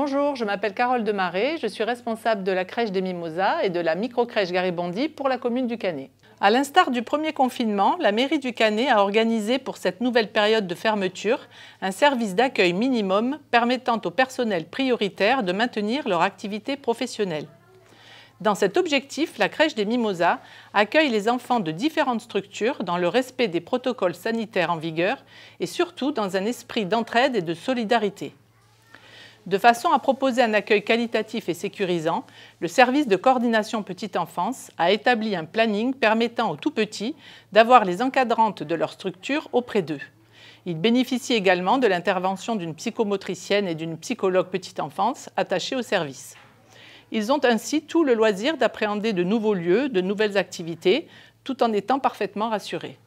Bonjour, je m'appelle Carole Demarey, je suis responsable de la crèche des Mimosas et de la micro-crèche Garibondi pour la commune du Canet. À l'instar du premier confinement, la mairie du Canet a organisé pour cette nouvelle période de fermeture un service d'accueil minimum permettant au personnel prioritaire de maintenir leur activité professionnelle. Dans cet objectif, la crèche des Mimosas accueille les enfants de différentes structures dans le respect des protocoles sanitaires en vigueur et surtout dans un esprit d'entraide et de solidarité. De façon à proposer un accueil qualitatif et sécurisant, le service de coordination petite enfance a établi un planning permettant aux tout-petits d'avoir les encadrantes de leur structure auprès d'eux. Ils bénéficient également de l'intervention d'une psychomotricienne et d'une psychologue petite enfance attachée au service. Ils ont ainsi tout le loisir d'appréhender de nouveaux lieux, de nouvelles activités, tout en étant parfaitement rassurés.